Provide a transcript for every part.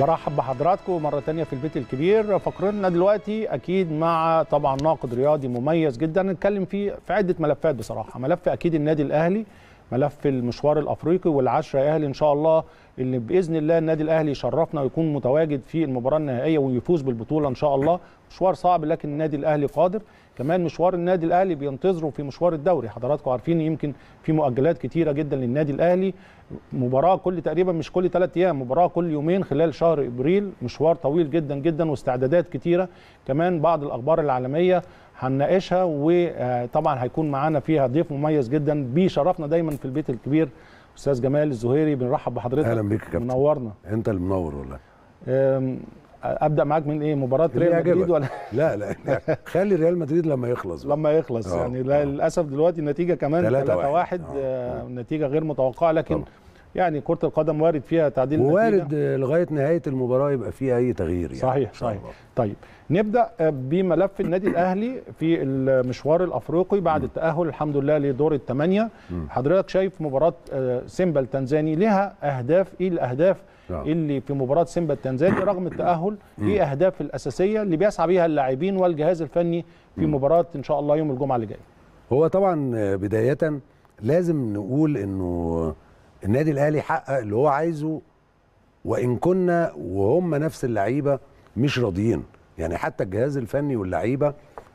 برحب بحضراتكم مرة تانية في البيت الكبير فقرنا دلوقتي أكيد مع طبعا ناقد رياضي مميز جدا نتكلم فيه في عدة ملفات بصراحة ملف أكيد النادي الأهلي ملف المشوار الافريقي والعشره اهلي ان شاء الله اللي باذن الله النادي الاهلي يشرفنا ويكون متواجد في المباراه النهائيه ويفوز بالبطوله ان شاء الله مشوار صعب لكن النادي الاهلي قادر كمان مشوار النادي الاهلي بينتظره في مشوار الدوري حضراتكم عارفين يمكن في مؤجلات كتيره جدا للنادي الاهلي مباراه كل تقريبا مش كل ثلاث ايام مباراه كل يومين خلال شهر ابريل مشوار طويل جدا جدا واستعدادات كتيره كمان بعض الاخبار العالميه هنناقشها وطبعا هيكون معانا فيها ضيف مميز جدا بيشرفنا دايما في البيت الكبير استاذ جمال الزهيري بنرحب بحضرتك اهلا بيك يا كابتن منورنا انت اللي منور والله ابدا معاك من ايه مباراه ريال مدريد ولا لا لا خلي ريال مدريد لما يخلص لما يخلص أوه. يعني أوه. للاسف دلوقتي النتيجه كمان 3-1 آه. آه، آه. نتيجه غير متوقعه لكن طبعا. يعني كره القدم وارد فيها تعديل وارد لغايه نهايه المباراه يبقى فيها اي تغيير يعني صحيح صحيح طيب نبدا بملف النادي الاهلي في المشوار الافريقي بعد م. التاهل الحمد لله لدور الثمانيه حضرتك شايف مباراه سيمبا التنزاني لها اهداف ايه الاهداف نعم. اللي في مباراه سيمبا التنزاني رغم التاهل في اهداف الاساسيه اللي بيسعى بيها اللاعبين والجهاز الفني في مباراه ان شاء الله يوم الجمعه اللي جاي هو طبعا آه، بدايه لازم نقول انه النادي الاهلي حقق اللي هو عايزه وان كنا وهم نفس اللعيبه مش راضيين يعني حتى الجهاز الفني واللعيبه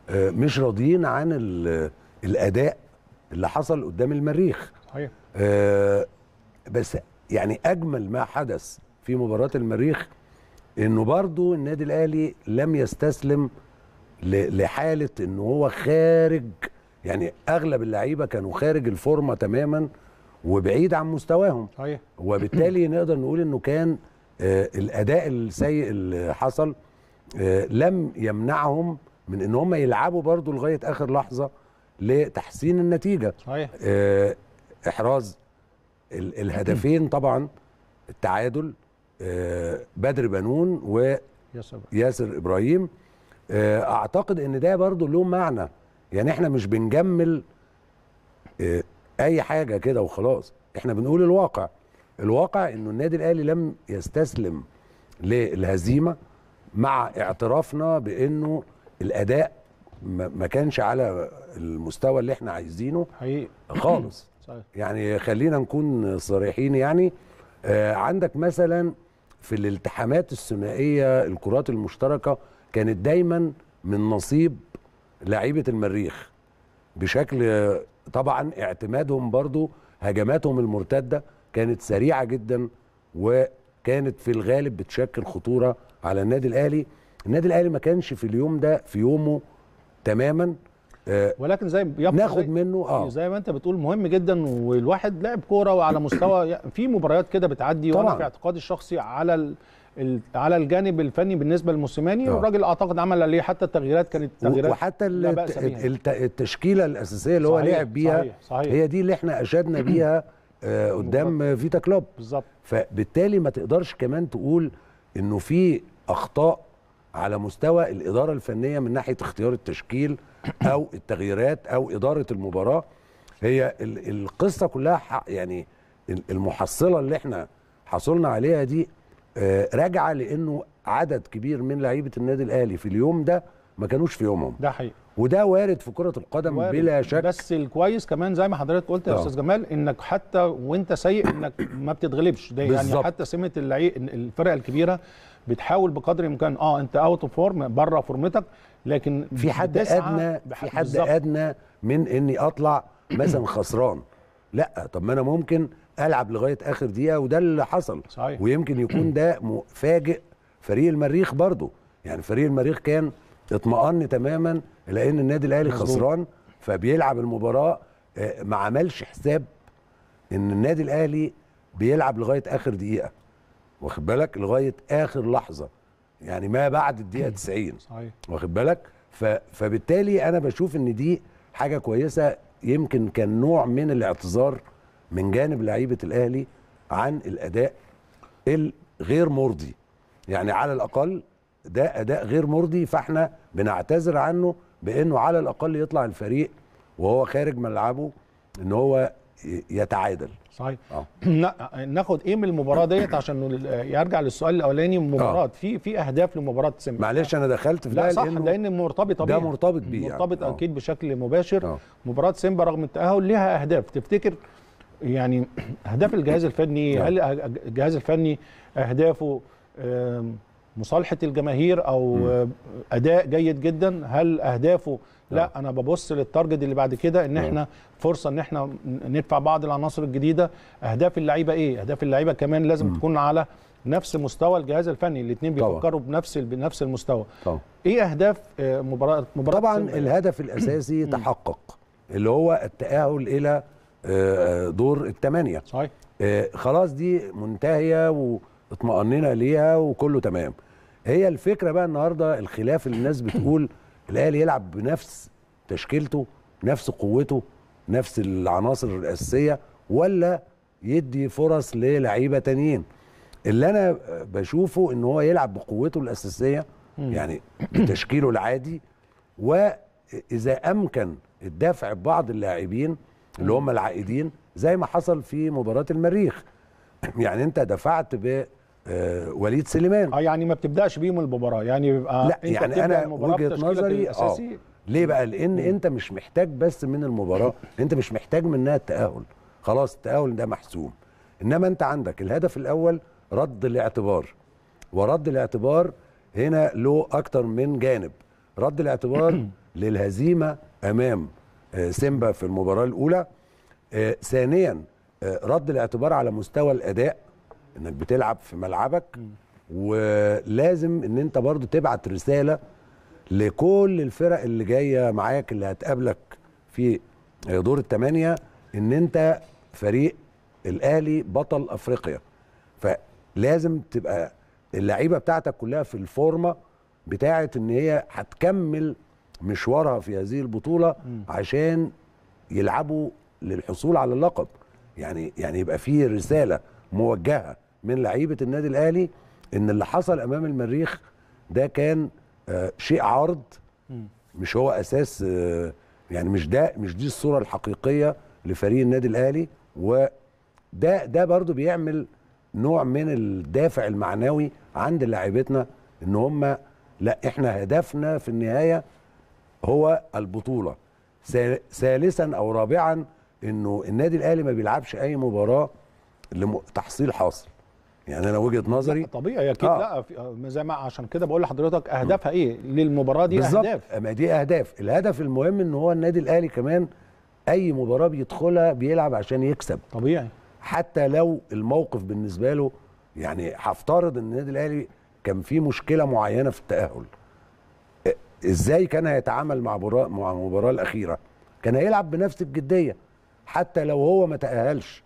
آه، مش راضيين عن الاداء اللي حصل قدام المريخ صحيح آه، بس يعني اجمل ما حدث في مباراه المريخ انه برضه النادي الاهلي لم يستسلم لحاله ان هو خارج يعني اغلب اللعيبه كانوا خارج الفورمه تماما وبعيد عن مستواهم صحيح وبالتالي نقدر نقول انه كان آه، الاداء السيء اللي حصل آه، لم يمنعهم من ان هم يلعبوا برضه لغايه اخر لحظه لتحسين النتيجه صحيح آه، احراز الهدفين طبعا التعادل آه، بدر بنون وياسر ابراهيم آه، اعتقد ان ده برضو له معنى يعني احنا مش بنجمل آه، اي حاجه كده وخلاص احنا بنقول الواقع الواقع انه النادي الاهلي لم يستسلم للهزيمه مع اعترافنا بانه الاداء ما كانش على المستوى اللي احنا عايزينه حقيقي خالص يعني خلينا نكون صريحين يعني آه، عندك مثلا في الالتحامات الثنائيه الكرات المشتركه كانت دايما من نصيب لعيبه المريخ بشكل طبعا اعتمادهم برضو هجماتهم المرتده كانت سريعه جدا وكانت في الغالب بتشكل خطوره على النادي الاهلي النادي الاهلي ما كانش في اليوم ده في يومه تماما آه، ولكن زي ناخد منه اه زي ما انت بتقول مهم جدا والواحد لاعب كوره وعلى مستوى يعني في مباريات كده بتعدي طبعا. وانا في اعتقادي الشخصي على ال... على الجانب الفني بالنسبه للموسيماني آه. والراجل اعتقد عمل عليه حتى التغييرات كانت تغييرات وحتى التشكيله الاساسيه اللي هو لعب بيها صحيح صحيح هي دي اللي احنا اشدنا بيها آه قدام فيتا كلوب بالظبط فبالتالي ما تقدرش كمان تقول انه في اخطاء على مستوى الاداره الفنيه من ناحيه اختيار التشكيل او التغييرات او اداره المباراه هي القصه كلها يعني المحصله اللي احنا حصلنا عليها دي آه، راجعه لانه عدد كبير من لعيبه النادي الاهلي في اليوم ده ما كانوش في يومهم ده حقيقي وده وارد في كره القدم وارد. بلا شك بس الكويس كمان زي ما حضرتك قلت يا آه. استاذ جمال انك حتى وانت سيء انك ما بتتغلبش ده يعني حتى سمه الفرق الكبيره بتحاول بقدر الامكان اه انت اوت اوف فورم بره فورمتك لكن في حد ادنى في حد بالزبط. ادنى من اني اطلع مثلا خسران لا طب ما انا ممكن العب لغايه اخر دقيقه وده اللي حصل صحيح. ويمكن يكون ده مفاجئ فريق المريخ برضه يعني فريق المريخ كان اطمأن تماما لان النادي الاهلي خسران فبيلعب المباراه آه، ما عملش حساب ان النادي الاهلي بيلعب لغايه اخر دقيقه واخد بالك لغايه اخر لحظه يعني ما بعد الدقيقه 90 أيوة. صحيح واخد بالك فبالتالي انا بشوف ان دي حاجه كويسه يمكن كان نوع من الاعتذار من جانب لعيبه الاهلي عن الاداء الغير مرضي يعني على الاقل ده اداء غير مرضي فاحنا بنعتذر عنه بانه على الاقل يطلع الفريق وهو خارج ملعبه ان هو يتعادل صحيح آه. ناخد ايه من المباراه ديت عشان يرجع للسؤال الاولاني المباراه آه. في في اهداف لمباراه سمي معلش انا دخلت في لا صح لان مرتبطه ده مرتبط بيه يعني. مرتبط يعني. اكيد بشكل مباشر أوه. مباراه سيمبا رغم التاهل ليها اهداف تفتكر يعني اهداف الجهاز الفني نعم. هل الجهاز الفني اهدافه مصالحه الجماهير او م. اداء جيد جدا هل اهدافه لا آه. انا ببص للتارجت اللي بعد كده ان آه. احنا فرصه ان احنا ندفع بعض العناصر الجديده اهداف اللعيبه ايه اهداف اللعيبه كمان لازم م. تكون على نفس مستوى الجهاز الفني الاثنين بيفكروا بنفس بنفس المستوى طبعا. ايه اهداف آه، مباراه مباراه طبعا الهدف الاساسي تحقق اللي هو التاهل الى دور الثمانيه صحيح خلاص دي منتهيه و اطمأننا ليها وكله تمام هي الفكره بقى النهارده الخلاف اللي الناس بتقول الاهلي يلعب بنفس تشكيلته نفس قوته نفس العناصر الاساسيه ولا يدي فرص للعيبه تانيين اللي انا بشوفه ان هو يلعب بقوته الاساسيه يعني بتشكيله العادي واذا امكن الدفع ببعض اللاعبين اللي هم العائدين زي ما حصل في مباراه المريخ يعني انت دفعت ب آه وليد سليمان اه يعني ما بتبداش بيهم المباراه يعني بيبقى آه، لا انت يعني انا وجهه نظري آه، الاساسي ليه بقى لان انت مش محتاج بس من المباراه انت مش محتاج منها التاهل خلاص التاهل ده محسوم انما انت عندك الهدف الاول رد الاعتبار ورد الاعتبار هنا له اكتر من جانب رد الاعتبار للهزيمه امام آه، سيمبا في المباراه الاولى ثانيا رد الاعتبار على مستوى الاداء انك بتلعب في ملعبك ولازم ان انت برضو تبعت رساله لكل الفرق اللي جايه معاك اللي هتقابلك في دور الثمانيه ان انت فريق الاهلي بطل افريقيا فلازم تبقى اللعيبه بتاعتك كلها في الفورمه بتاعه ان هي هتكمل مشوارها في هذه البطوله عشان يلعبوا للحصول على اللقب يعني يعني يبقى فيه رساله موجهه من لعيبه النادي الاهلي ان اللي حصل امام المريخ ده كان آه، شيء عرض مش هو اساس آه، يعني مش ده مش دي الصوره الحقيقيه لفريق النادي الاهلي وده ده برضو بيعمل نوع من الدافع المعنوي عند لاعبتنا ان هم لا احنا هدفنا في النهايه هو البطوله ثالثا او رابعا انه النادي الاهلي ما بيلعبش اي مباراه لتحصيل حاصل يعني انا وجهه نظري طبيعي اكيد آه. لا آه، زي ما عشان كده بقول لحضرتك اهدافها ايه للمباراه دي بالزبط. اهداف ما دي اهداف الهدف المهم ان هو النادي الاهلي كمان اي مباراه بيدخلها بيلعب عشان يكسب طبيعي حتى لو الموقف بالنسبه له يعني هفترض ان النادي الاهلي كان في مشكله معينه في التاهل ازاي كان هيتعامل مع مع المباراه الاخيره كان هيلعب بنفس الجديه حتى لو هو ما تاهلش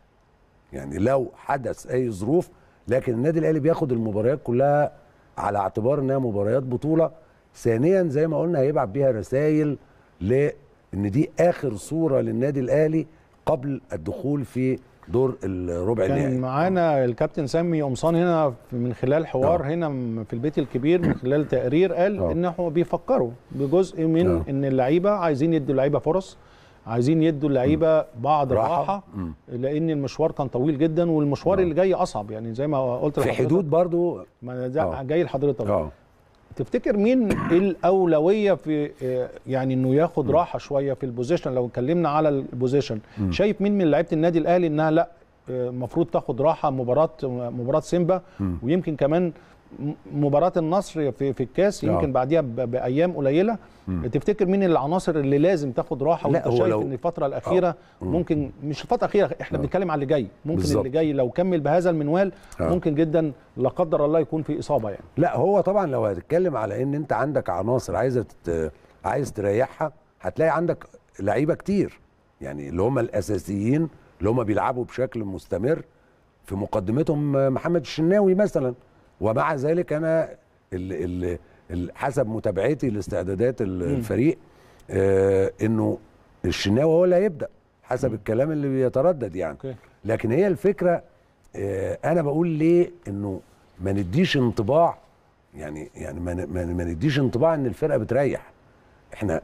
يعني لو حدث اي ظروف لكن النادي الاهلي بياخد المباريات كلها على اعتبار انها مباريات بطوله ثانيا زي ما قلنا هيبعت بيها رسائل لان دي اخر صوره للنادي الاهلي قبل الدخول في دور الربع النهائي كان معانا الكابتن سامي قمصان هنا من خلال حوار أوه. هنا في البيت الكبير من خلال تقرير قال أوه. ان هو بيفكروا بجزء من أوه. ان اللعيبه عايزين يدوا اللعيبه فرص عايزين يدوا اللعيبه بعض الراحه راحة. لان المشوار كان طويل جدا والمشوار آه. اللي جاي اصعب يعني زي ما قلت في حدود برضو ما آه. جاي لحضرتك آه. تفتكر مين الاولويه في يعني انه ياخد راحه شويه في البوزيشن لو اتكلمنا على البوزيشن شايف مين من لعيبه النادي الاهلي انها لا المفروض تاخد راحه مباراه مباراه سيمبا ويمكن كمان مباراه النصر في في الكاس آه. يمكن بعديها بايام قليله م. تفتكر مين العناصر اللي لازم تاخد راحه وانت شايف لو... ان الفتره الاخيره أو. آه. ممكن مش الفتره الاخيره احنا آه. بنتكلم على اللي جاي ممكن بالزبط. اللي جاي لو كمل بهذا المنوال أو. ممكن جدا لا قدر الله يكون في اصابه يعني لا هو طبعا لو هتتكلم على ان انت عندك عناصر عايزه تت... عايز تريحها هتلاقي عندك لعيبه كتير يعني اللي هم الاساسيين اللي هم بيلعبوا بشكل مستمر في مقدمتهم محمد الشناوي مثلا ومع ذلك انا ال ال حسب متابعتي لاستعدادات الفريق آه انه الشناوي هو اللي هيبدا حسب م. الكلام اللي بيتردد يعني okay. لكن هي الفكره آه انا بقول ليه انه ما نديش انطباع يعني يعني ما نديش انطباع ان الفرقه بتريح احنا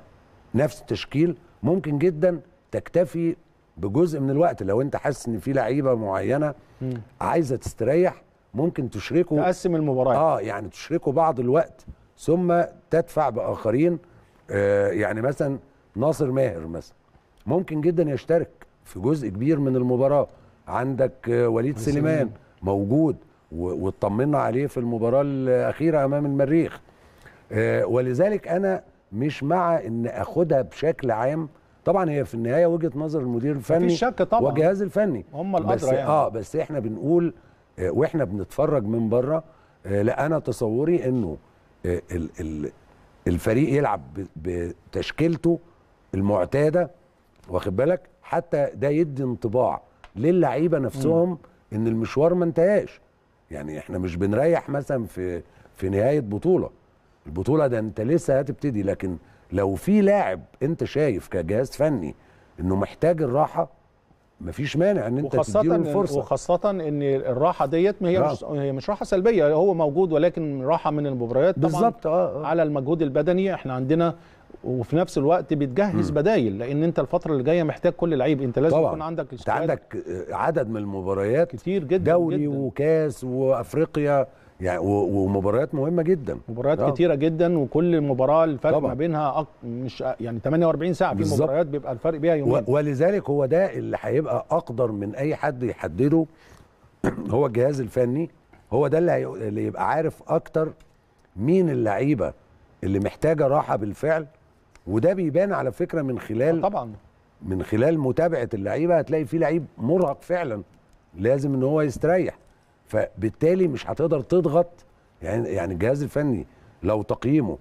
نفس التشكيل ممكن جدا تكتفي بجزء من الوقت لو انت حاسس ان في لعيبه معينه م. عايزه تستريح ممكن تشركوا تقسم المباراه اه يعني تشركوا بعض الوقت ثم تدفع باخرين آه يعني مثلا ناصر ماهر مثلا ممكن جدا يشترك في جزء كبير من المباراه عندك آه وليد سليمان موجود واطمنا عليه في المباراه الاخيره امام المريخ آه ولذلك انا مش مع ان اخدها بشكل عام طبعا هي في النهايه وجهه نظر المدير الفني شك طبعا والجهاز الفني هم الادرى يعني اه بس احنا بنقول آه، واحنا بنتفرج من بره آه، لا انا تصوري انه آه، الفريق يلعب بتشكيلته المعتاده واخد بالك حتى ده يدي انطباع للعيبه نفسهم ان المشوار ما انتهاش يعني احنا مش بنريح مثلا في في نهايه بطوله البطوله ده انت لسه هتبتدي لكن لو في لاعب انت شايف كجهاز فني انه محتاج الراحه مفيش مانع ان انت تديهم الفرصه وخاصه ان الراحه ديت ما هي نعم. مش هي مش راحه سلبيه هو موجود ولكن راحه من المباريات بالظبط آه, آه. على المجهود البدني احنا عندنا وفي نفس الوقت بتجهز م. بدايل لان انت الفتره اللي جايه محتاج كل لعيب انت لازم طبعًا. يكون عندك انت عندك آه، عدد من المباريات كتير جدا دوري جداً. وكاس وافريقيا يعني ومباريات مهمه جدا مباريات طبعا. آه. كتيره جدا وكل مباراه الفرق طبعا. ما بينها أق... مش يعني 48 ساعه في مباريات بيبقى الفرق بيها يومين و... ولذلك هو ده اللي هيبقى اقدر من اي حد يحدده هو الجهاز الفني هو ده اللي, هي... اللي يبقى عارف اكتر مين اللعيبه اللي محتاجه راحه بالفعل وده بيبان على فكره من خلال آه، طبعا من خلال متابعه اللعيبه هتلاقي في لعيب مرهق فعلا لازم ان هو يستريح فبالتالي مش هتقدر تضغط يعني يعني الجهاز الفني لو تقييمه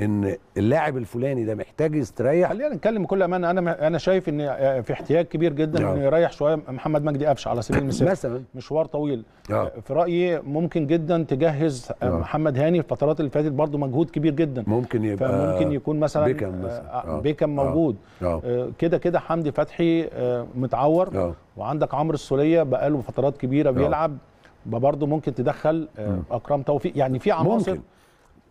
ان اللاعب الفلاني ده محتاج يستريح خلينا نتكلم بكل امانه انا انا شايف ان آه، في احتياج كبير جدا نعم. انه يريح شويه محمد مجدي قفشه على سبيل المثال مثلا مشوار طويل أوه. آه، في رايي ممكن جدا تجهز أوه. آه. محمد هاني الفترات اللي فاتت برضه مجهود كبير جدا ممكن يبقى فممكن يكون مثلا بيكم مثلا بيكم موجود كده كده حمدي فتحي متعور وعندك عمرو السوليه بقاله فترات كبيره بيلعب برضه ممكن تدخل آه، اكرم توفيق يعني في عناصر ممكن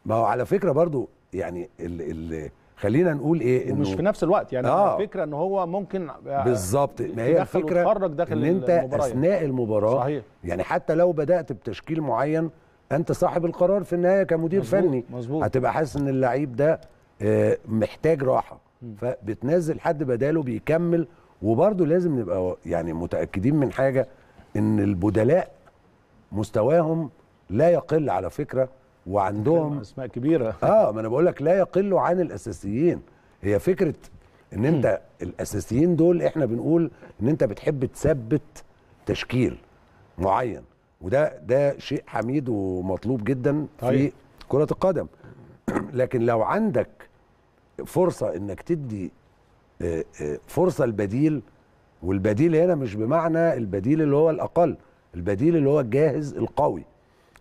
ما هو على فكره برضه يعني ال ال خلينا نقول ايه انه مش في نفس الوقت يعني آه الفكره ان هو ممكن آه، بالظبط ما هي الفكره داخل ان انت المباراة اثناء المباراه صحيح. يعني حتى لو بدات بتشكيل معين انت صاحب القرار في النهايه كمدير مزبوط فني مزبوط. هتبقى حاسس ان اللعيب ده آه، محتاج راحه فبتنزل حد بداله بيكمل وبرده لازم نبقى يعني متاكدين من حاجه ان البدلاء مستواهم لا يقل على فكره وعندهم اسماء كبيره اه ما انا بقول لك لا يقلوا عن الاساسيين هي فكره ان انت الاساسيين دول احنا بنقول ان انت بتحب تثبت تشكيل معين وده ده شيء حميد ومطلوب جدا طيب. في كره القدم لكن لو عندك فرصه انك تدي آه، آه، فرصه البديل والبديل هنا مش بمعنى البديل اللي هو الاقل البديل اللي هو الجاهز القوي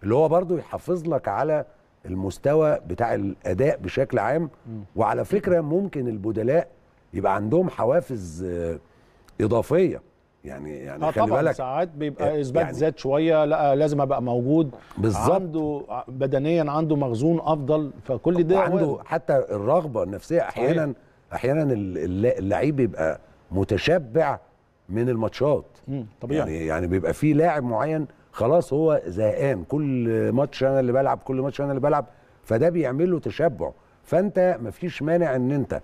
اللي هو برضو يحافظ لك على المستوى بتاع الاداء بشكل عام وعلى فكره ممكن البدلاء يبقى عندهم حوافز آه، اضافيه يعني يعني آه خلي طبعًا بالك ساعات بيبقى آه، اثبات يعني ذات شويه لا لازم ابقى موجود بالظبط عنده بدنيا عنده مخزون افضل فكل ده عنده حتى الرغبه النفسيه احيانا صحيح. احيانا اللعيب بيبقى متشبع من الماتشات طبيعي يعني يعني بيبقى في لاعب معين خلاص هو زهقان كل ماتش انا اللي بلعب كل ماتش انا اللي بلعب فده بيعمل له تشبع فانت مفيش مانع ان انت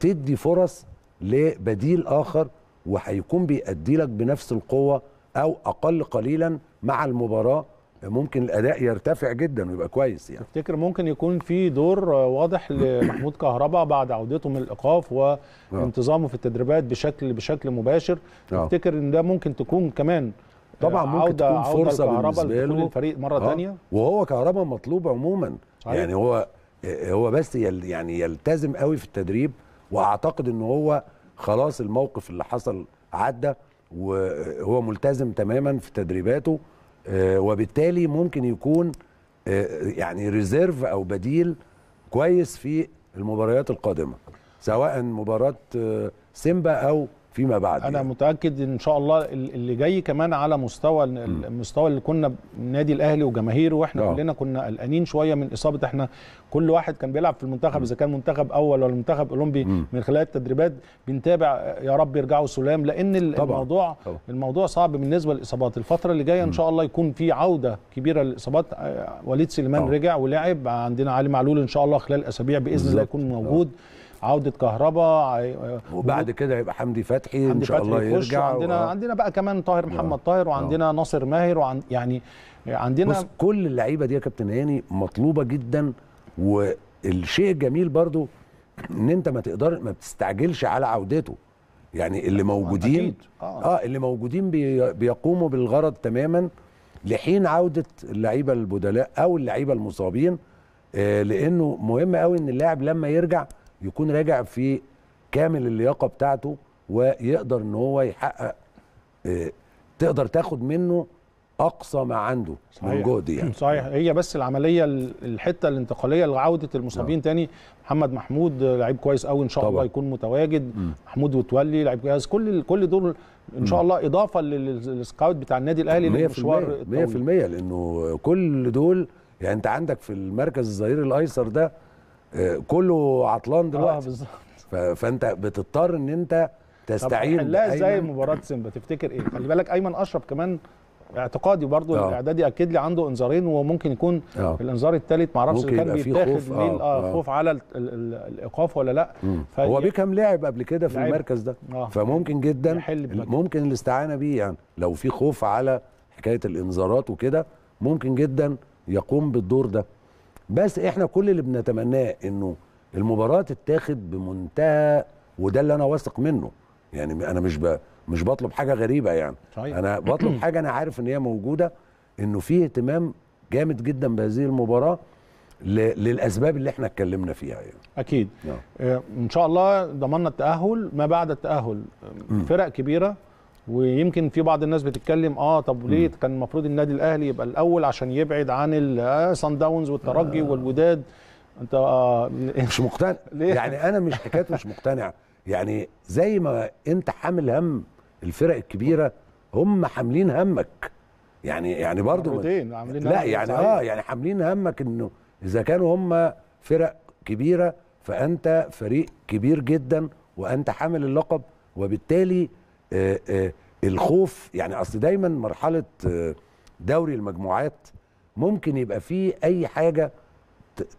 تدي فرص لبديل اخر وهيكون بيأدي لك بنفس القوه او اقل قليلا مع المباراه ممكن الاداء يرتفع جدا ويبقى كويس يعني تفتكر ممكن يكون في دور واضح لمحمود كهربا بعد عودته من الايقاف وانتظامه في التدريبات بشكل بشكل مباشر آه. تفتكر ان ده ممكن تكون كمان طبعا ممكن عودة تكون عودة فرصه بالنسبه له الفريق مره ثانيه آه. وهو كهربا مطلوب عموما صحيح. طيب. يعني هو هو بس يل يعني يلتزم قوي في التدريب واعتقد ان هو خلاص الموقف اللي حصل عدى وهو ملتزم تماما في تدريباته آه، وبالتالي ممكن يكون آه، يعني ريزيرف او بديل كويس في المباريات القادمه سواء مباراه آه، سيمبا او فيما بعد انا يعني. متاكد ان شاء الله اللي جاي كمان على مستوى م. المستوى اللي كنا النادي الاهلي وجماهيره واحنا أوه. كلنا كنا قلقانين شويه من اصابه احنا كل واحد كان بيلعب في المنتخب اذا كان منتخب اول ولا منتخب اولمبي م. من خلال التدريبات بنتابع يا رب يرجعوا سلام لان طبعا. الموضوع طبعا. الموضوع صعب بالنسبه للاصابات الفتره اللي جايه ان شاء الله يكون في عوده كبيره للاصابات آه، وليد سليمان أوه. رجع ولعب عندنا علي معلول ان شاء الله خلال اسابيع باذن الله يكون موجود أوه. عوده كهرباء آه، وبعد كده يبقى حمدي فتحي حمدي ان شاء الله يرجع عندنا و... آه. عندنا بقى كمان طاهر آه. محمد طاهر وعندنا أوه. ناصر ماهر وعن يعني عندنا بص كل اللعيبه دي يا كابتن هاني مطلوبه جدا والشيء الجميل برضو ان انت ما تقدر ما بتستعجلش على عودته يعني اللي موجودين آه. اه اللي موجودين بي بيقوموا بالغرض تماما لحين عوده اللعيبه البدلاء او اللعيبه المصابين آه لانه مهم قوي ان اللاعب لما يرجع يكون راجع في كامل اللياقه بتاعته ويقدر ان هو يحقق إيه تقدر تاخد منه اقصى ما عنده صحيح. من جهد يعني صحيح هي بس العمليه الحته الانتقاليه لعوده المصابين نعم. تاني محمد محمود لعيب كويس قوي ان شاء طبعا. الله يكون متواجد م. محمود وتولي لعيب كويس كل كل دول ان شاء الله اضافه للسكاوت بتاع النادي الاهلي للمشوار 100% لانه كل دول يعني انت عندك في المركز الظهير الايسر ده كله عطلان آه، دلوقتي اه بالظبط فانت بتضطر ان انت تستعين لا ازاي مباراه سيمبا تفتكر ايه خلي بالك ايمن اشرف كمان اعتقادي برضو أوه. الاعدادي اكد لي عنده انذارين وممكن يكون أوه. الانذار الثالث معرفش اذا كان بيتاخد مين آه،, آه،, اه خوف على الايقاف ولا لا هو يعني بيه كام لاعب قبل كده في لعب. المركز ده أوه. فممكن جدا ممكن الاستعانه بيه يعني لو في خوف على حكايه الانذارات وكده ممكن جدا يقوم بالدور ده بس احنا كل اللي بنتمناه انه المباراه تتاخد بمنتهى وده اللي انا واثق منه يعني انا مش ب... مش بطلب حاجه غريبه يعني طيب. انا بطلب حاجه انا عارف ان هي موجوده انه في اهتمام جامد جدا بهذه المباراه ل... للاسباب اللي احنا اتكلمنا فيها يعني اكيد نعم. آه، ان شاء الله ضمننا التاهل ما بعد التاهل آه، فرق كبيره ويمكن في بعض الناس بتتكلم اه طب ليه كان المفروض النادي الاهلي يبقى الاول عشان يبعد عن صن داونز آه، والترجي آه. والوداد انت آه مش مقتنع ليه؟ يعني انا مش حكايه مش مقتنع يعني زي ما انت حامل هم الفرق الكبيره هم حاملين همك يعني يعني برضه لا يعني صحيح. اه يعني حاملين همك انه اذا كانوا هم فرق كبيره فانت فريق كبير جدا وانت حامل اللقب وبالتالي آه، آه، الخوف يعني اصل دايما مرحله آه، دوري المجموعات ممكن يبقى فيه اي حاجه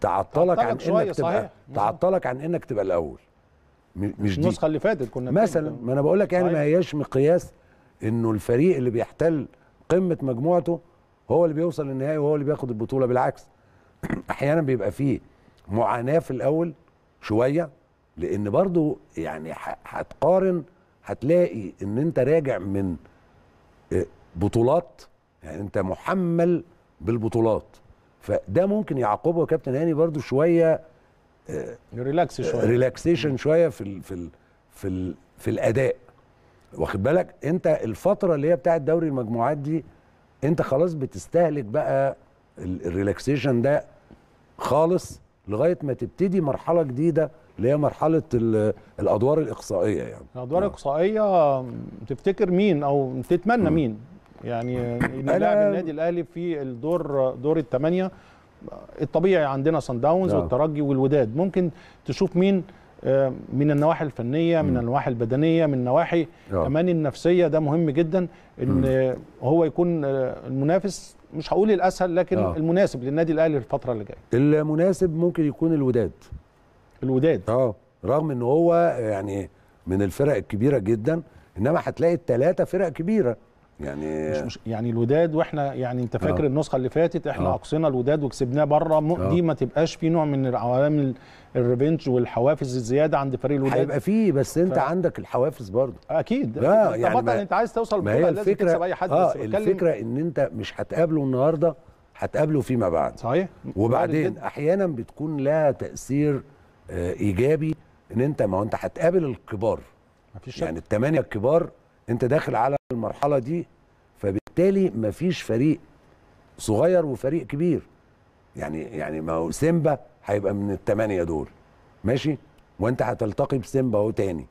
تعطلك عن انك تبقى تعطلك عن انك تبقى الاول مش دي النسخه اللي فاتت كنا مثلا ما انا بقول لك يعني ما هياش مقياس انه الفريق اللي بيحتل قمه مجموعته هو اللي بيوصل للنهائي وهو اللي بياخد البطوله بالعكس احيانا بيبقى فيه معاناه في الاول شويه لان برضو يعني هتقارن هتلاقي ان انت راجع من آه، بطولات يعني انت محمل بالبطولات فده ممكن يعاقبه يا كابتن هاني برضو شويه ريلاكس آه، آه، شويه ريلاكسيشن شويه في الـ في الـ في الـ في الاداء واخد بالك انت الفتره اللي هي بتاعه دوري المجموعات دي انت خلاص بتستهلك بقى الريلاكسيشن ده خالص لغايه ما تبتدي مرحله جديده اللي هي مرحله الادوار الاقصائيه يعني الادوار آه. الاقصائيه تفتكر مين او تتمنى مين يعني لاعب النادي الاهلي في الدور دور الثمانيه الطبيعي عندنا سان آه. داونز والترجي والوداد ممكن تشوف مين آه، من النواحي الفنيه من النواحي البدنيه من النواحي كمان النفسيه ده مهم جدا ان هو يكون المنافس مش هقول الاسهل لكن المناسب للنادي الاهلي الفتره اللي جايه المناسب ممكن يكون الوداد الوداد اه رغم ان هو يعني من الفرق الكبيره جدا انما هتلاقي الثلاثه فرق كبيره يعني مش مش يعني الوداد واحنا يعني انت فاكر أوه. النسخه اللي فاتت احنا آه. اقصينا الوداد وكسبناه بره آه. دي ما تبقاش في نوع من عوامل الريفنج والحوافز الزياده عند فريق الوداد هيبقى فيه بس انت ف... عندك الحوافز برضه اكيد لا يعني ما... انت عايز توصل بطولة لازم تكسب اي حد آه بس الفكره ان انت مش هتقابله النهارده هتقابله فيما بعد صحيح وبعدين احيانا بتكون لها تاثير آه، ايجابي ان انت ما هو انت هتقابل الكبار مفيش يعني الثمانيه الكبار انت داخل على المرحله دي فبالتالي ما فيش فريق صغير وفريق كبير يعني يعني ما هو سيمبا هيبقى من الثمانيه دول ماشي وانت هتلتقي بسيمبا اهو تاني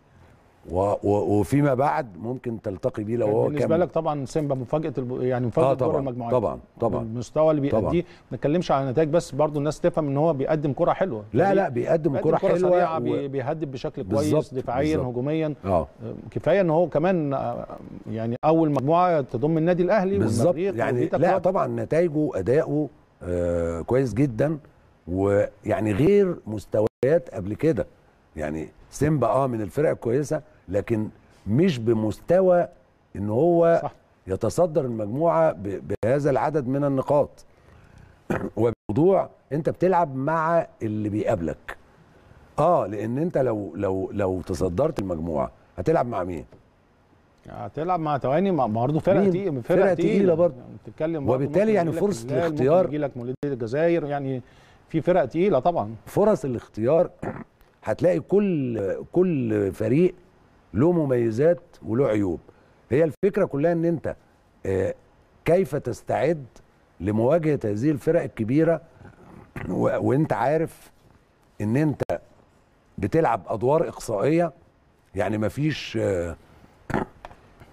وفيما بعد ممكن تلتقي بيه لو هو بالنسبه لك طبعا سيمبا مفاجاه الب... يعني مفاجاه آه طبعا المجموعات طبعا طبعا المستوى اللي بيأديه ما نتكلمش على نتائج بس برضو الناس تفهم ان هو بيقدم كره حلوه لا لا بيقدم, بيقدم كره حلوه و... بيهدد بشكل كويس دفاعيا هجوميا آه. كفايه ان هو كمان آه، يعني اول مجموعه تضم النادي الاهلي بالظبط يعني لا طبعا نتائجه اداؤه آه كويس جدا ويعني غير مستويات قبل كده يعني سيمبا اه من الفرق الكويسه لكن مش بمستوى ان هو صح. يتصدر المجموعه بهذا العدد من النقاط وموضوع انت بتلعب مع اللي بيقابلك اه لان انت لو لو لو تصدرت المجموعه هتلعب مع مين هتلعب مع تواني برضه فرقه تقيله فرقه تقيله برضه بتتكلم وبالتالي يعني فرصه الاختيار يجي لك مولوديه الجزائر يعني في فرق تقيله طبعا فرص الاختيار هتلاقي كل كل فريق له مميزات وله عيوب هي الفكره كلها ان انت آه، كيف تستعد لمواجهه هذه الفرق الكبيره وانت عارف ان انت بتلعب ادوار اقصائيه يعني مفيش آه،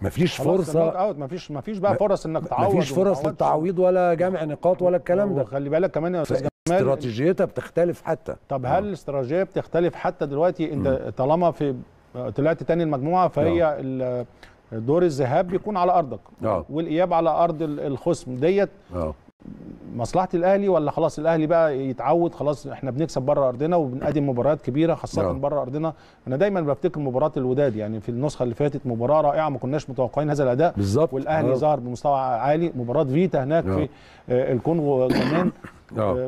مفيش فرصه مفيش مفيش بقى فرص انك تعوض مفيش فرص للتعويض ولا جمع نقاط ولا الكلام ده خلي بالك كمان يا استاذ جمال استراتيجيتها بتختلف حتى طب هل الاستراتيجيه آه. بتختلف حتى دلوقتي انت طالما في طلعت تاني المجموعه فهي آه. دور الذهاب بيكون على ارضك أوه. والاياب على ارض الخصم ديت آه. مصلحه الاهلي ولا خلاص الاهلي بقى يتعود خلاص احنا بنكسب بره ارضنا وبنقدم مباريات كبيره خاصه آه. بره ارضنا انا دايما بفتكر مباراه الوداد يعني في النسخه اللي فاتت مباراه رائعه ما كناش متوقعين هذا الاداء بالظبط والاهلي ظهر بمستوى عالي مباراه فيتا هناك أوه. في الكونغو كمان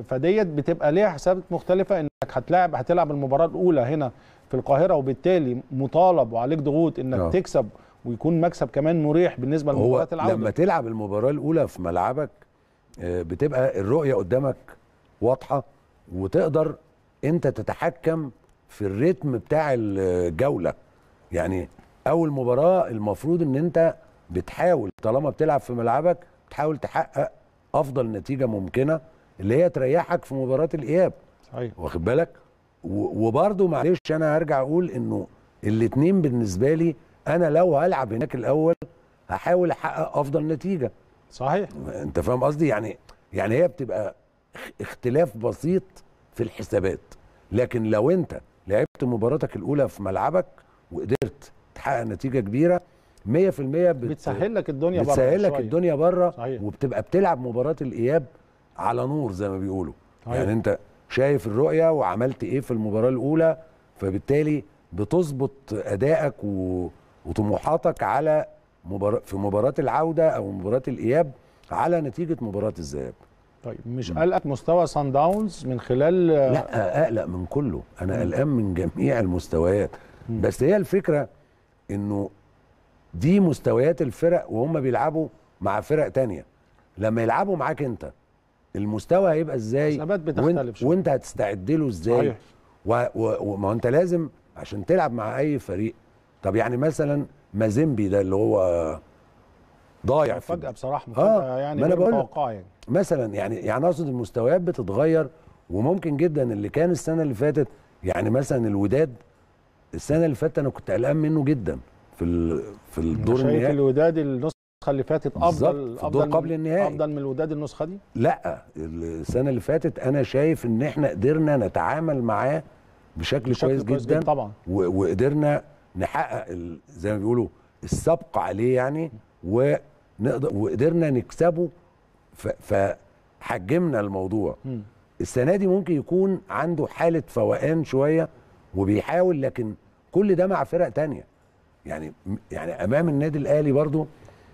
فديت بتبقى ليها حسابات مختلفه انك هتلاعب هتلعب المباراه الاولى هنا في القاهره وبالتالي مطالب وعليك ضغوط انك أوه. تكسب ويكون مكسب كمان مريح بالنسبه لمباراه العوده لما تلعب المباراه الاولى في ملعبك آه، بتبقى الرؤيه قدامك واضحه وتقدر انت تتحكم في الريتم بتاع الجوله يعني اول مباراه المفروض ان انت بتحاول طالما بتلعب في ملعبك بتحاول تحقق افضل نتيجه ممكنه اللي هي تريحك في مباراه الاياب صحيح واخد بالك وبرضه معلش انا هرجع اقول انه الاثنين بالنسبه لي انا لو هلعب هناك الاول هحاول احقق افضل نتيجه صحيح انت فاهم قصدي يعني يعني هي بتبقى اختلاف بسيط في الحسابات لكن لو انت لعبت مباراتك الاولى في ملعبك وقدرت تحقق نتيجه كبيره 100% بت... بتسهل لك الدنيا بره بتسهل لك الدنيا بره وبتبقى بتلعب مباراه الاياب على نور زي ما بيقولوا صحيح. يعني انت شايف الرؤيه وعملت ايه في المباراه الاولى فبالتالي بتظبط ادائك وطموحاتك على مبار... في مباراه العوده او مباراه الاياب على نتيجه مباراه الذهاب طيب مش قلقك مستوى سان داونز من خلال لا اقلق من كله انا قلقان من جميع المستويات م. بس هي الفكره انه دي مستويات الفرق وهم بيلعبوا مع فرق تانية لما يلعبوا معاك انت المستوى هيبقى ازاي وانت, وانت هتستعد له ازاي صحيح. وما انت لازم عشان تلعب مع اي فريق طب يعني مثلا مازيمبي ده اللي هو ضايع فجأة بصراحة آه، مفاجأة آه يعني ما أنا بقول يعني. مثلا يعني يعني اقصد المستويات بتتغير وممكن جدا اللي كان السنة اللي فاتت يعني مثلا الوداد السنة اللي فاتت انا كنت قلقان منه جدا في في الدور النهائي شايف الوداد النص اللي فاتت افضل افضل قبل النهائي افضل من الوداد النسخه دي لا السنه اللي فاتت انا شايف ان احنا قدرنا نتعامل معاه بشكل, بشكل كويس, كويس جدا, جداً طبعا وقدرنا نحقق زي ما بيقولوا السبق عليه يعني ونقدر وقدرنا نكسبه فحجمنا الموضوع م. السنه دي ممكن يكون عنده حاله فوقان شويه وبيحاول لكن كل ده مع فرق تانية يعني يعني امام النادي الاهلي برضه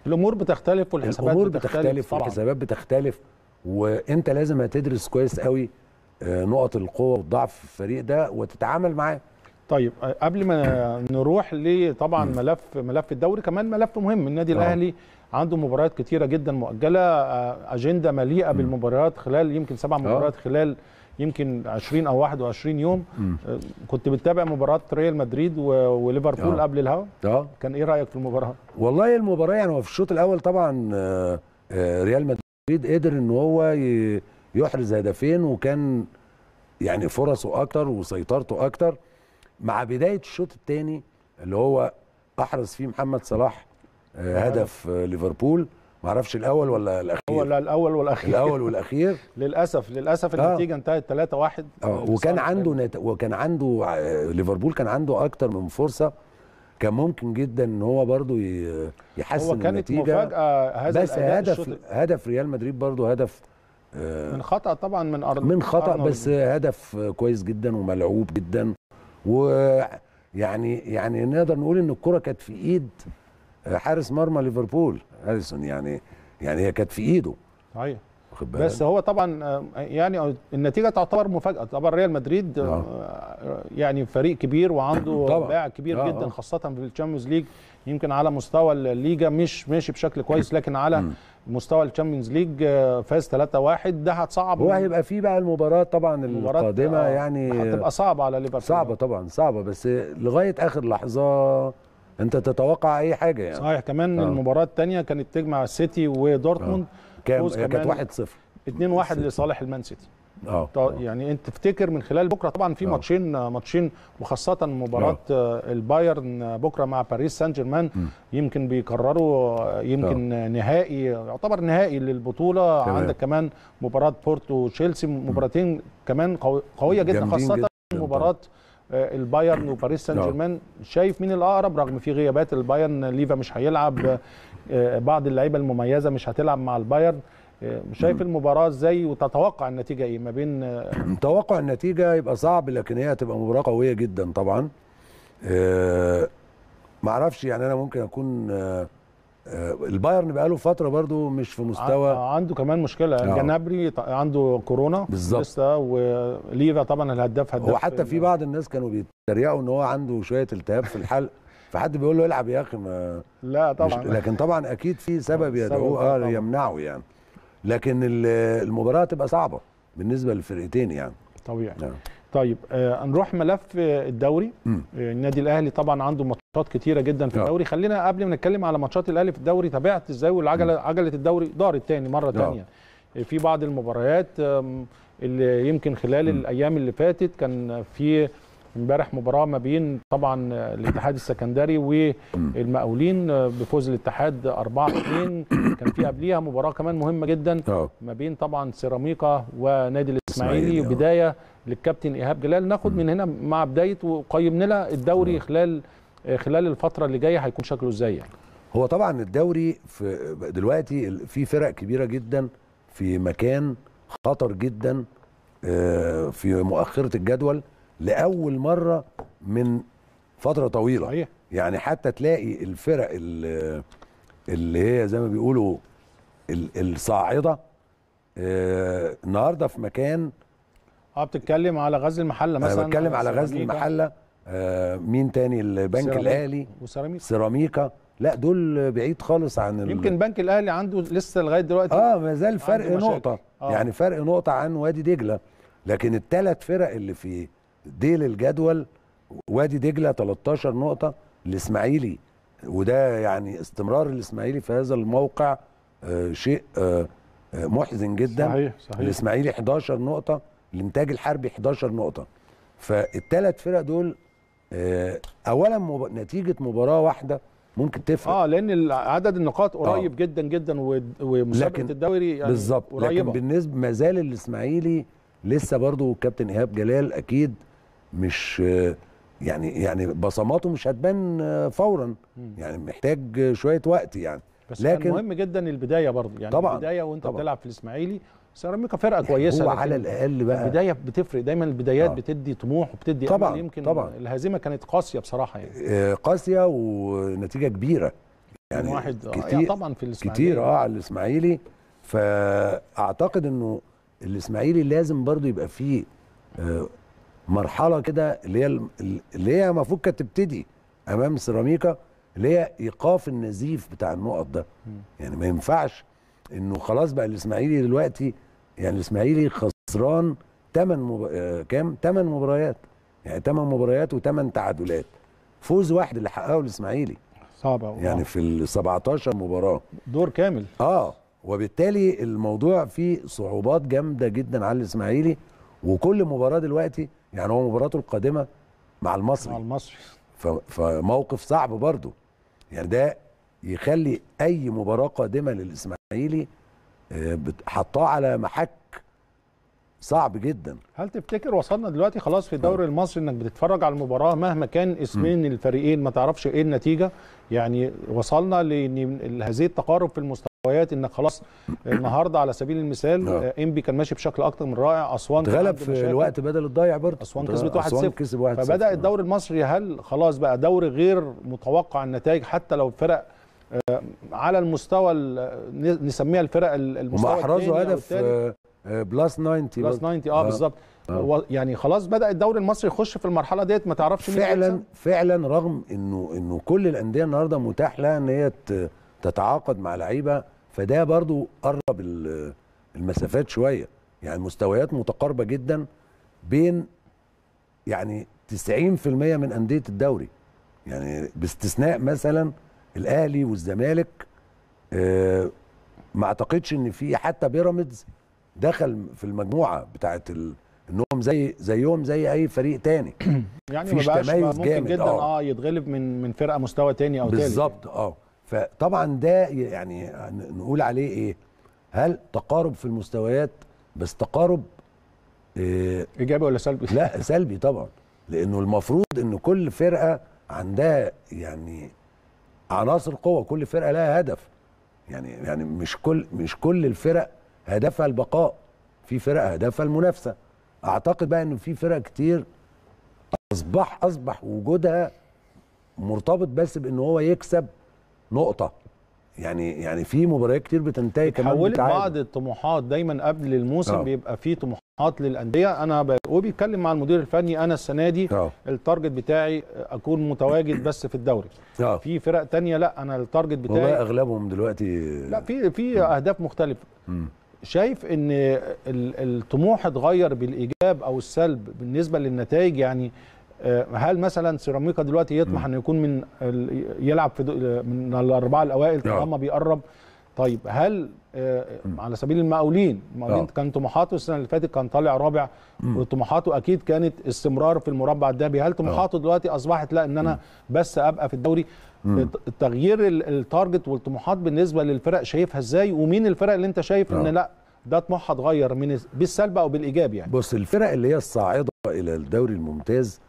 الامور بتختلف والحسابات الامور بتختلف, والحسابات بتختلف وانت لازم هتدرس كويس قوي آه، نقط القوه والضعف في الفريق ده وتتعامل معاه طيب آه، قبل ما نروح لطبعا ملف ملف الدوري كمان ملف مهم النادي آه. الاهلي عنده مباريات كتيره جدا مؤجله اجنده مليئه بالمباريات خلال يمكن سبع مباريات خلال يمكن 20 او 21 يوم مم. آه، كنت بتتابع مباراه ريال مدريد وليفربول آه. قبل الهوا آه. كان ايه رايك في المباراه والله المباراه يعني هو في الشوط الاول طبعا آه، ريال مدريد قدر ان هو يحرز هدفين وكان يعني فرصه اكتر وسيطرته اكتر مع بدايه الشوط الثاني اللي هو احرز فيه محمد صلاح هدف ليفربول معرفش الاول ولا الاخير هو لا الاول والاخير الاول والاخير للاسف للاسف آه. النتيجه انتهت 3 1 اه وكان عنده نت... وكان عنده آه، ليفربول كان عنده اكتر من فرصه كان ممكن جدا ان هو برضه يحسن هو كانت النتيجه مفاجاه هذا بس هدف الشوط... هدف ريال مدريد برضه هدف آه من خطا طبعا من ارض من خطا أرنولد. بس هدف كويس جدا وملعوب جدا ويعني يعني نقدر نقول ان الكره كانت في ايد حارس مرمى ليفربول اليسون يعني يعني هي كانت في ايده صحيح بس هو طبعا يعني النتيجه تعتبر مفاجاه طبعا ريال مدريد آه. يعني فريق كبير وعنده باع كبير آه. جدا آه. خاصه في الشامبيونز ليج يمكن على مستوى الليجا مش ماشي بشكل كويس لكن على مستوى الشامبيونز ليج آه، فاز 3-1 ده هتصعب هو هيبقى فيه بقى المباراه طبعا القادمه آه يعني هتبقى صعبه على ليفربول صعبه طبعا صعبه بس لغايه اخر لحظه انت تتوقع اي حاجه يعني صحيح كمان آه. المباراه الثانيه كانت تجمع السيتي ودورتموند آه. كام كانت 1-0 2-1 لصالح المان سيتي اه يعني انت تفتكر من خلال بكره طبعا في آه. ماتشين ماتشين وخاصه مباراه آه. البايرن بكره مع باريس سان جيرمان يمكن بيكرروا يمكن أوه. نهائي يعتبر نهائي للبطوله تمام. عندك كمان مباراه بورتو تشيلسي مباراتين كمان قويه جدا خاصه مباراه آه، البايرن وباريس نعم. سان جيرمان شايف مين الاقرب رغم في غيابات البايرن ليفا مش هيلعب آه، آه، بعض اللعيبه المميزه مش هتلعب مع البايرن شايف المباراه ازاي وتتوقع النتيجه ايه ما بين توقع النتيجه يبقى صعب لكن هي هتبقى مباراه قويه جدا طبعا معرفش يعني انا ممكن اكون أه آه، البايرن بقاله فتره برضو مش في مستوى عنده كمان مشكله آه. جنابري عنده كورونا بالظبط لسه وليفا طبعا الهداف هداف هو حتى في بعض الناس كانوا بيتريقوا ان هو عنده شويه التهاب في الحلق فحد بيقول له العب يا اخي ما لا طبعا لكن طبعا اكيد في سبب يدعوه اه يمنعه يعني لكن المباراه هتبقى صعبه بالنسبه للفرقتين يعني طبيعي نعم. طيب آه نروح ملف الدوري آه النادي الاهلي طبعا عنده ماتشات كتيره جدا في آه. الدوري خلينا قبل ما نتكلم على ماتشات الاهلي في الدوري تابعت ازاي والعجله عجله الدوري دارت تاني مره ثانيه آه. آه، في بعض المباريات اللي يمكن خلال م. الايام اللي فاتت كان في امبارح مباراه ما بين طبعا الاتحاد السكندري والمقاولين بفوز الاتحاد 4 2 كان في قبليها مباراه كمان مهمه جدا ما بين طبعا سيراميكا ونادي الاسماعيلي بدايه للكابتن ايهاب جلال ناخد من هنا مع بدايه وقيم لنا الدوري خلال خلال الفتره اللي جايه هيكون شكله ازاي يعني هو طبعا الدوري في دلوقتي في فرق كبيره جدا في مكان خطر جدا آه، في مؤخره الجدول لاول مره من فتره طويله صحيح. يعني حتى تلاقي الفرق اللي هي زي ما بيقولوا الصاعده آه، النهارده في مكان اه بتتكلم على غزل المحله مثلا انا بتكلم على غزل المحله آه مين تاني البنك الاهلي وسيراميكا سيراميكا لا دول بعيد خالص عن يمكن البنك الاهلي عنده لسه لغايه دلوقتي اه ما زال فرق نقطه آه. يعني فرق نقطه عن وادي دجله لكن الثلاث فرق اللي في ديل الجدول وادي دجله 13 نقطه الاسماعيلي وده يعني استمرار الاسماعيلي في هذا الموقع آه شيء آه, آه، محزن جدا صحيح صحيح الاسماعيلي 11 نقطه الانتاج الحربي 11 نقطه فالثلاث فرق دول آه، اولا مب... نتيجه مباراه واحده ممكن تفرق اه لان عدد النقاط آه. قريب آه. جدا جدا و... ومسابقه الدوري يعني بالظبط لكن بالنسبه ما زال الاسماعيلي لسه برضه كابتن ايهاب جلال اكيد مش آه، يعني يعني بصماته مش هتبان فورا يعني محتاج شويه وقت يعني بس لكن كان مهم جدا البدايه برضه يعني طبعا البدايه وانت بتلعب في الاسماعيلي سيراميكا فرقه كويسه هو على الاقل بقى البدايه بتفرق دايما البدايات آه. بتدي طموح وبتدي طبعا يمكن طبعا الهزيمه كانت قاسيه بصراحه يعني آه، قاسيه ونتيجه كبيره يعني واحد آه، كتير يعني طبعا في الاسماعيلي كتير اه على الاسماعيلي فاعتقد انه الاسماعيلي لازم برضو يبقى فيه آه مرحله كده اللي هي اللي هي المفروض كانت تبتدي امام سيراميكا اللي هي ايقاف النزيف بتاع النقط ده يعني ما ينفعش انه خلاص بقى الاسماعيلي دلوقتي يعني الاسماعيلي خسران 8 مب... آه، كام 8 مباريات يعني 8 مباريات و8 تعادلات فوز واحد اللي حققه الاسماعيلي صعب قوي يعني في ال 17 مباراه دور كامل اه وبالتالي الموضوع فيه صعوبات جامده جدا على الاسماعيلي وكل مباراه دلوقتي يعني هو مباراته القادمه مع المصري مع المصري ف... فموقف صعب برضه يعني ده يخلي اي مباراه قادمه للاسماعيلي آه، حطاه على محك صعب جدا هل تفتكر وصلنا دلوقتي خلاص في الدوري المصري انك بتتفرج على المباراه مهما كان اسمين م. الفريقين ما تعرفش ايه النتيجه يعني وصلنا لهذه التقارب في المستويات انك خلاص النهارده على سبيل المثال نعم. آه، انبي كان ماشي بشكل اكتر من رائع اسوان اتغلب في الوقت بدل الضايع برضه اسوان كسبت 1-0 كسب 1-0 فبدا الدوري المصري هل خلاص بقى دوري غير متوقع النتائج حتى لو فرق آه، على المستوى نسميها الفرق المستوى هم احرزوا هدف بلس 90 بلس 90 اه, آه. بالظبط آه. يعني خلاص بدا الدوري المصري يخش في المرحله ديت ما تعرفش فعلا مين فعلا رغم انه انه كل الانديه النهارده متاح لها ان هي تتعاقد مع لعيبه فده برضو قرب المسافات شويه يعني مستويات متقاربه جدا بين يعني 90% من انديه الدوري يعني باستثناء مثلا الاهلي والزمالك آه، ما اعتقدش ان في حتى بيراميدز دخل في المجموعه بتاعه انهم زي زيهم زي اي فريق تاني يعني ما بقاش ممكن جامد جدا آه. اه يتغلب من من فرقه مستوى تاني او تالت بالظبط اه فطبعا ده يعني نقول عليه ايه هل تقارب في المستويات بس تقارب إيه ايجابي ولا سلبي لا سلبي طبعا لانه المفروض ان كل فرقه عندها يعني عناصر قوه كل فرقه لها هدف يعني يعني مش كل مش كل الفرق هدفها البقاء في فرق هدفها المنافسه اعتقد بقى ان في فرق كتير اصبح اصبح وجودها مرتبط بس بان هو يكسب نقطه يعني يعني في مباريات كتير بتنتهي كمان حولت بعض الطموحات دايما قبل الموسم أوه. بيبقى في طموحات طموحات للانديه انا وبيتكلم مع المدير الفني انا السنه دي آه. التارجت بتاعي اكون متواجد بس في الدوري أوه. في فرق تانية لا انا التارجت بتاعي والله اغلبهم دلوقتي لا في في اهداف مختلفه مم. شايف ان الطموح اتغير بالايجاب او السلب بالنسبه للنتائج يعني آه، هل مثلا سيراميكا دلوقتي يطمح انه يكون من يلعب في من الاربعه الاوائل طالما آه. بيقرب طيب هل آه، على سبيل المقاولين المقاولين آه. كان طموحاته السنه اللي فاتت كان طالع رابع وطموحاته اكيد كانت استمرار في المربع الذهبي هل طموحاته آه. دلوقتي اصبحت لا ان انا م. بس ابقى في الدوري تغيير التارجت والطموحات بالنسبه للفرق شايفها ازاي ومين الفرق اللي انت شايف آه. ان لا ده طموحها اتغير من بالسلب او بالايجاب يعني بص الفرق اللي هي الصاعده الى الدوري الممتاز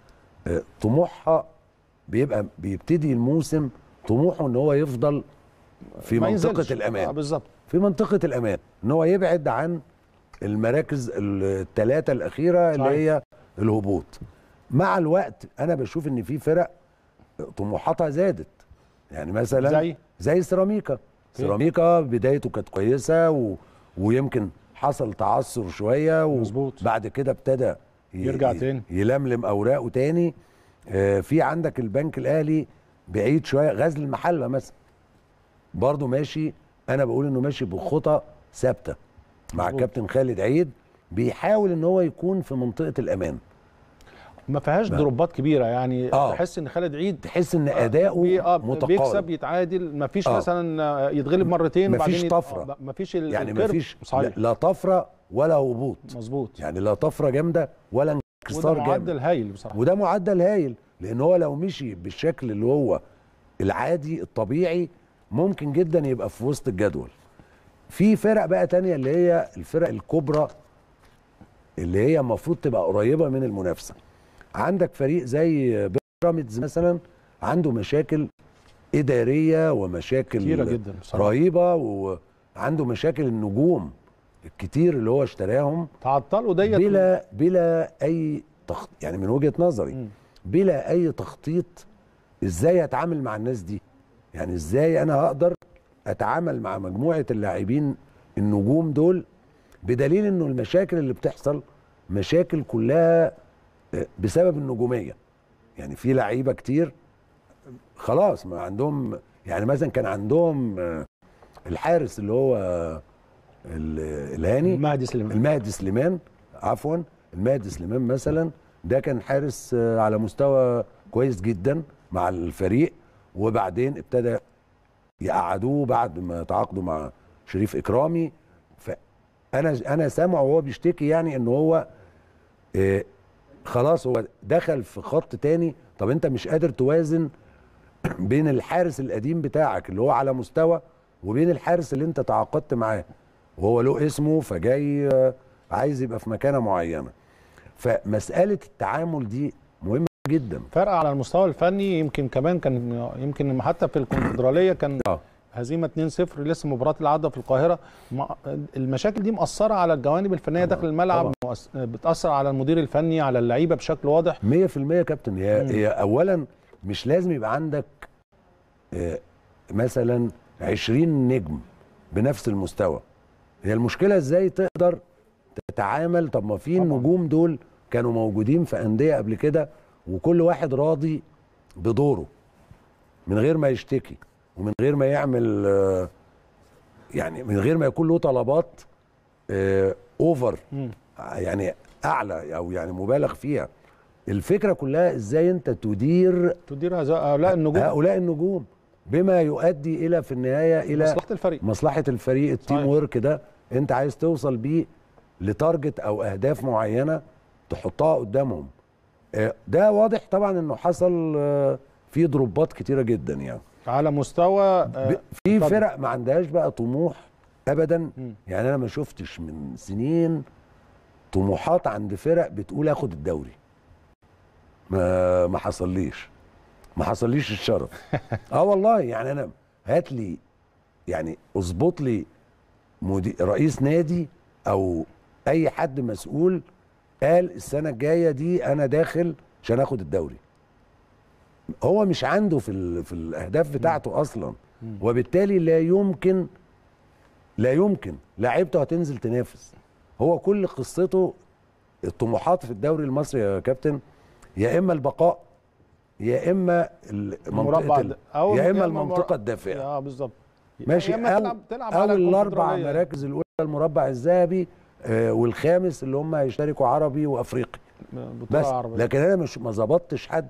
آه، طموحها بيبقى بيبتدي الموسم طموحه ان هو يفضل في منطقه الامان بالظبط في منطقه الامان ان هو يبعد عن المراكز الثلاثه الاخيره اللي هي الهبوط مع الوقت انا بشوف ان في فرق طموحاتها زادت يعني مثلا زي زي سيراميكا إيه؟ سيراميكا بدايته كانت كويسه و... ويمكن حصل تعثر شويه وبعد كده ابتدى ي... يرجع تاني يلملم اوراقه تاني آه في عندك البنك الاهلي بعيد شويه غزل المحله مثلا برضه ماشي انا بقول انه ماشي بخطى ثابته مع الكابتن خالد عيد بيحاول ان هو يكون في منطقه الامان ما فيهاش دروبات كبيره يعني آه. تحس ان خالد عيد تحس ان آه، اداؤه بي آه متقارب بيكسب يتعادل ما فيش آه. مثلا يتغلب مرتين ما فيش طفره آه، ما فيش يعني ما فيش لا طفره ولا هبوط مظبوط يعني لا طفره جامده ولا انكسار جامد وده معدل هايل بصراحه وده معدل هايل لان هو لو مشي بالشكل اللي هو العادي الطبيعي ممكن جدا يبقى في وسط الجدول في فرق بقى تانية اللي هي الفرق الكبرى اللي هي المفروض تبقى قريبه من المنافسه عندك فريق زي بيراميدز مثلا عنده مشاكل اداريه ومشاكل كتيرة جدا رهيبه وعنده مشاكل النجوم الكتير اللي هو اشتراهم تعطلوا ديت بلا بلا اي تخطيط يعني من وجهه نظري م. بلا اي تخطيط ازاي اتعامل مع الناس دي يعني ازاي انا هقدر اتعامل مع مجموعه اللاعبين النجوم دول بدليل انه المشاكل اللي بتحصل مشاكل كلها آه، بسبب النجوميه يعني في لعيبه كتير خلاص ما عندهم يعني مثلا كان عندهم آه، الحارس اللي هو آه، الهاني المهدي سليمان المهدي سليمان عفوا المهدي سليمان مثلا ده كان حارس على مستوى كويس جدا مع الفريق وبعدين ابتدى يقعدوه بعد ما تعاقدوا مع شريف اكرامي فانا انا سامعه وهو بيشتكي يعني ان هو إيه خلاص هو دخل في خط تاني طب انت مش قادر توازن بين الحارس القديم بتاعك اللي هو على مستوى وبين الحارس اللي انت تعاقدت معاه وهو له اسمه فجاي آه، عايز يبقى في مكانه معينه فمساله التعامل دي مهمه جدا فرقه على المستوى الفني يمكن كمان كان يمكن حتى في الكونفدراليه كان آه. هزيمه 2-0 لسه مباراه العوده في القاهره المشاكل دي مأثره على الجوانب الفنيه طبعا. داخل الملعب طبعا. بتأثر على المدير الفني على اللعيبه بشكل واضح 100% يا كابتن هي هي اولا مش لازم يبقى عندك آه، مثلا 20 نجم بنفس المستوى هي المشكله ازاي تقدر تتعامل طب ما في النجوم دول كانوا موجودين في انديه قبل كده وكل واحد راضي بدوره من غير ما يشتكي ومن غير ما يعمل آه، يعني من غير ما يكون له طلبات اوفر آه، يعني اعلى او يعني مبالغ فيها الفكره كلها ازاي انت تدير تدير هؤلاء النجوم هؤلاء النجوم بما يؤدي الى في النهايه الى مصلحه الفريق مصلحه الفريق التيم طيب. ورك ده انت عايز توصل بيه لتارجت او اهداف معينه تحطها قدامهم آه، ده واضح طبعا انه حصل آه، في ضربات كتيره جدا يعني على مستوى آه، في فرق ما عندهاش بقى طموح ابدا يعني انا ما شفتش من سنين طموحات عند فرق بتقول اخد الدوري ما ما حصليش ما حصليش الشرف اه والله يعني انا هات لي يعني اظبط لي رئيس نادي او اي حد مسؤول قال السنه الجايه دي انا داخل عشان اخد الدوري هو مش عنده في في الاهداف بتاعته اصلا وبالتالي لا يمكن لا يمكن لعيبته هتنزل تنافس هو كل قصته الطموحات في الدوري المصري يا كابتن يا اما البقاء يا اما المنطقه أو يا اما المنطقه الدافئه اه بالظبط ماشي إما تلعب أو الاربع مراكز الاولى المربع الذهبي آه، والخامس اللي هم هيشاركوا عربي وافريقي بس عربي. لكن انا مش ما ظبطتش حد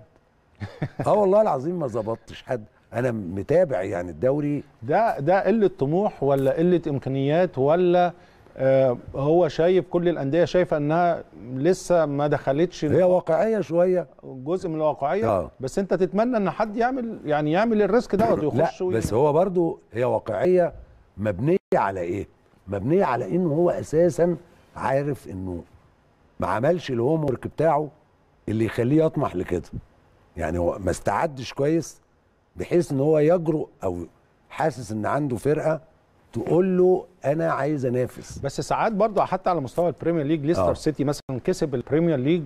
اه والله العظيم ما ظبطتش حد انا متابع يعني الدوري ده ده قله طموح ولا قله امكانيات ولا آه هو شايف كل الانديه شايفه انها لسه ما دخلتش هي واقعيه شويه جزء من الواقعيه آه. بس انت تتمنى ان حد يعمل يعني يعمل الريسك دوت ويخش لا بس هو برضو هي واقعيه مبنيه على ايه مبنيه على انه هو اساسا عارف انه ما عملش الهوم ورك بتاعه اللي يخليه يطمح لكده يعني هو ما استعدش كويس بحيث ان هو يجرؤ او حاسس ان عنده فرقه تقول له انا عايز انافس بس ساعات برضه حتى على مستوى البريمير ليج ليستر آه. سيتي مثلا كسب البريمير ليج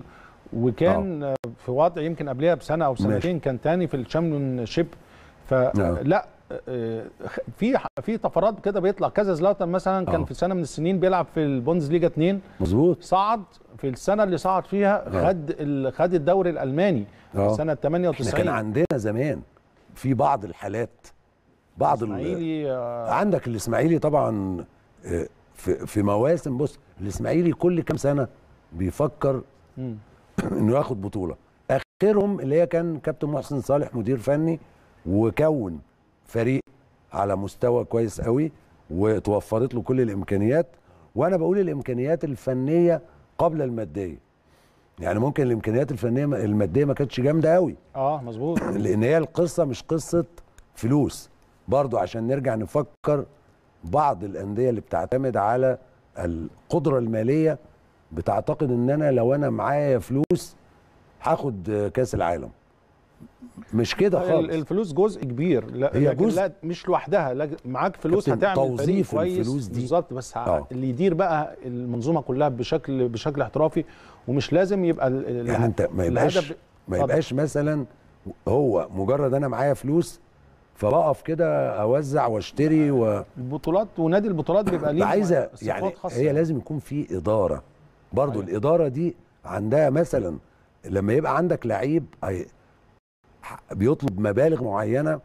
وكان آه. في وضع يمكن قبلها بسنه او سنتين ماشي. كان تاني في الشامبيون شيب فلا في في طفرات كده بيطلع كذا زلاتان مثلا كان أوه. في سنه من السنين بيلعب في البوندز ليجا 2 مظبوط صعد في السنه اللي صعد فيها أوه. خد خد الدوري الالماني أوه. سنه 98 احنا كان عندنا زمان في بعض الحالات بعض الاسماعيلي آه عندك الاسماعيلي طبعا آه، في في مواسم بص الاسماعيلي كل كام سنه بيفكر م. انه ياخد بطوله اخرهم اللي هي كان كابتن محسن صالح مدير فني وكون فريق على مستوى كويس قوي وتوفرت له كل الامكانيات وانا بقول الامكانيات الفنيه قبل الماديه يعني ممكن الامكانيات الفنيه الماديه ما كانتش جامده قوي اه مظبوط لان هي القصه مش قصه فلوس برضو عشان نرجع نفكر بعض الانديه اللي بتعتمد على القدره الماليه بتعتقد ان انا لو انا معايا فلوس هاخد كاس العالم مش كده خالص الفلوس جزء كبير لا هي لكن جزء لا مش لوحدها لا معاك فلوس هتعمل توظيف كويس الفلوس دي بالظبط بس آه. اللي يدير بقى المنظومه كلها بشكل بشكل احترافي ومش لازم يبقى يعني انت ما يبقاش ما يبقاش مثلا هو مجرد انا معايا فلوس فبقف كده اوزع واشتري و البطولات ونادي البطولات بيبقى ليه عايزه يعني خاصة. هي لازم يكون في اداره برضو أيوة. الاداره دي عندها مثلا لما يبقى عندك لعيب بيطلب مبالغ معينه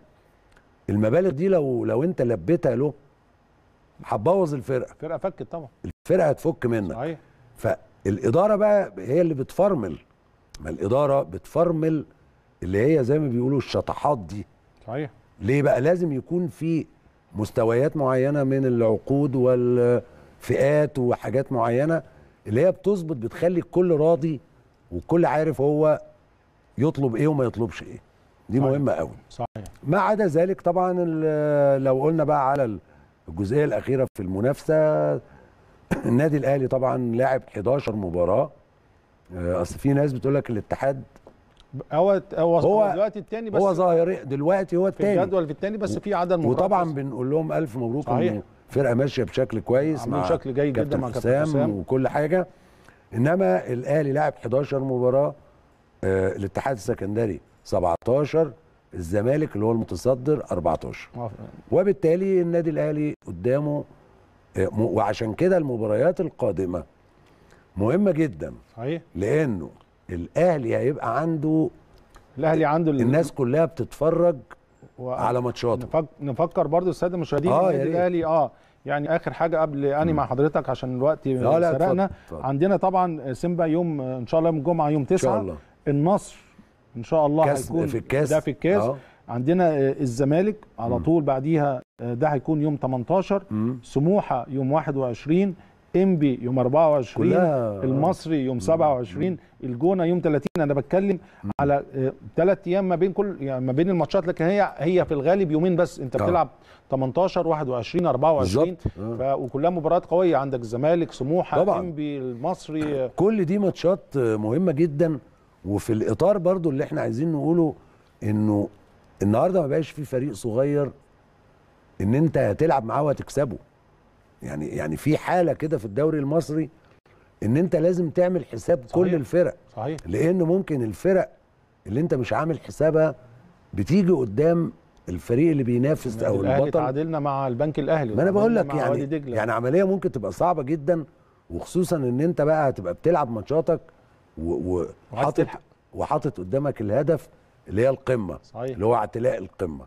المبالغ دي لو لو انت لبيتها له هتبوظ الفرقه الفرقه فكت طبعا الفرقه هتفك منك صحيح فالاداره بقى هي اللي بتفرمل ما الاداره بتفرمل اللي هي زي ما بيقولوا الشطحات دي صحيح ليه بقى لازم يكون في مستويات معينه من العقود والفئات وحاجات معينه اللي هي بتظبط بتخلي الكل راضي والكل عارف هو يطلب ايه وما يطلبش ايه دي صحيح. مهمه قوي صحيح ما عدا ذلك طبعا لو قلنا بقى على الجزئيه الاخيره في المنافسه النادي الاهلي طبعا لعب 11 مباراه آه، اصل في ناس بتقول لك الاتحاد هو هو, هو دلوقتي الثاني بس هو ظاهر دلوقتي هو الثاني في الجدول في الثاني بس في عدد مباريات وطبعا بنقول لهم الف مبروك صحيح فرقه ماشيه بشكل كويس مع شكل جيد جدا مع كابتن حسام وكل حاجه انما الاهلي لعب 11 مباراه آه الاتحاد السكندري 17 الزمالك اللي هو المتصدر 14 آه. وبالتالي النادي الاهلي قدامه آه، وعشان كده المباريات القادمه مهمه جدا صحيح لانه الاهلي هيبقى عنده الاهلي عنده الناس كلها بتتفرج و... على ماتشاته نفك... نفكر برضو الساده المشاهدين آه النادي الاهلي اه يعني اخر حاجه قبل اني مع حضرتك عشان الوقت سرقنا عندنا طبعا سيمبا يوم ان شاء الله يوم الجمعه يوم 9 النصر ان شاء الله هيكون في الكاس ده في الكاس أوه. عندنا آه، الزمالك على طول بعديها آه، ده هيكون يوم 18 مم. سموحه يوم 21 انبي يوم 24 كلها. المصري يوم 27 الجونه يوم 30 انا بتكلم مم. على ثلاث آه، ايام ما بين كل يعني ما بين الماتشات لكن هي هي في الغالب يومين بس انت بتلعب 18 21 24 ف... وكلها مباريات قويه عندك الزمالك سموحه انبي المصري كل دي ماتشات مهمه جدا وفي الاطار برضو اللي احنا عايزين نقوله انه النهارده ما بقاش في فريق صغير ان انت هتلعب معاه وهتكسبه يعني يعني في حاله كده في الدوري المصري ان انت لازم تعمل حساب صحيح. كل الفرق صحيح لان ممكن الفرق اللي انت مش عامل حسابها بتيجي قدام الفريق اللي بينافس او البطل تعادلنا مع البنك الاهلي ما انا بقول لك يعني يعني عمليه ممكن تبقى صعبه جدا وخصوصا ان انت بقى هتبقى بتلعب ماتشاتك وحاطط وحاطط قدامك الهدف اللي هي القمه صحيح. اللي هو اعتلاء القمه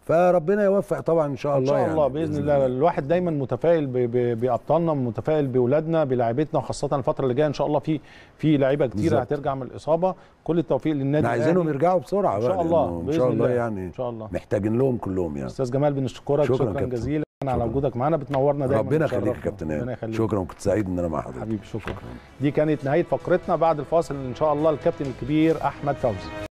فربنا يوفق طبعا ان شاء الله ان شاء الله, يعني باذن, الله. الواحد دايما متفائل بابطالنا متفائل باولادنا بلاعيبتنا وخاصه الفتره اللي جايه ان شاء الله في في لعيبه كتير هترجع من الاصابه كل التوفيق للنادي عايزينهم يرجعوا بسرعه ان شاء الله باذن الله يعني ان شاء الله محتاجين لهم كلهم يعني استاذ جمال بنشكرك شكرا, شكرا جزيلا على وجودك معانا بتنورنا دايما ربنا يخليك يا كابتن ربنا شكرا وكنت سعيد ان انا مع حضرتك حبيبي شكرا. شكرا دي كانت نهايه فقرتنا بعد الفاصل ان شاء الله الكابتن الكبير احمد فوزي